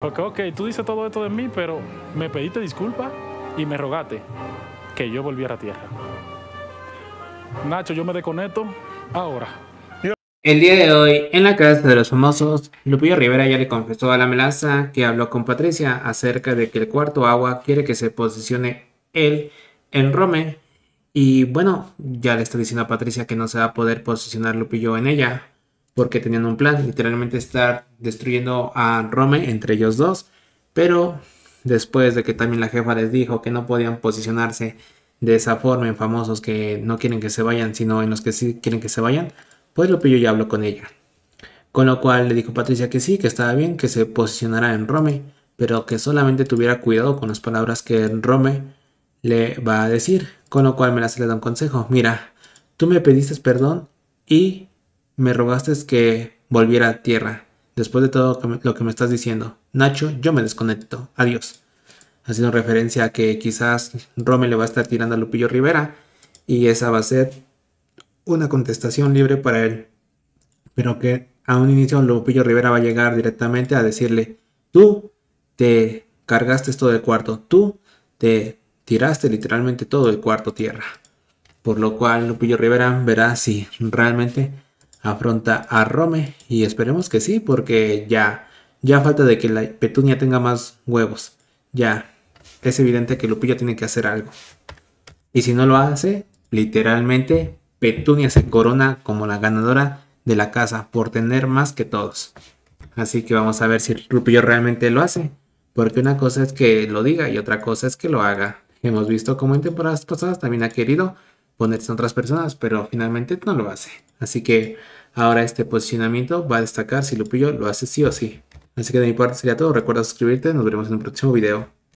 Ok, ok, tú dices todo esto de mí, pero me pediste disculpa y me rogaste que yo volviera a tierra. Nacho, yo me desconecto ahora. El día de hoy, en la casa de los famosos, Lupillo Rivera ya le confesó a la melaza que habló con Patricia acerca de que el cuarto agua quiere que se posicione él en Rome. Y bueno, ya le está diciendo a Patricia que no se va a poder posicionar Lupillo en ella, porque tenían un plan, literalmente estar destruyendo a Rome entre ellos dos, pero después de que también la jefa les dijo que no podían posicionarse de esa forma en famosos que no quieren que se vayan, sino en los que sí quieren que se vayan, pues lo Lupillo ya habló con ella. Con lo cual le dijo Patricia que sí, que estaba bien, que se posicionara en Rome, pero que solamente tuviera cuidado con las palabras que Rome le va a decir. Con lo cual me las le da un consejo. Mira, tú me pediste perdón y me rogaste que volviera a tierra, después de todo lo que me estás diciendo. Nacho, yo me desconecto. Adiós. Haciendo referencia a que quizás Rome le va a estar tirando a Lupillo Rivera y esa va a ser una contestación libre para él. Pero que a un inicio Lupillo Rivera va a llegar directamente a decirle, tú te cargaste todo el cuarto, tú te tiraste literalmente todo el cuarto tierra. Por lo cual Lupillo Rivera verá si realmente afronta a Rome y esperemos que sí, porque ya, ya falta de que la Petunia tenga más huevos. Ya, es evidente que Lupillo tiene que hacer algo. Y si no lo hace, literalmente, Petunia se corona como la ganadora de la casa por tener más que todos. Así que vamos a ver si Lupillo realmente lo hace. Porque una cosa es que lo diga y otra cosa es que lo haga. Hemos visto cómo en temporadas pasadas también ha querido ponerse en otras personas, pero finalmente no lo hace. Así que ahora este posicionamiento va a destacar si Lupillo lo hace sí o sí. Así que de mi parte sería todo. Recuerda suscribirte. Nos veremos en un próximo video.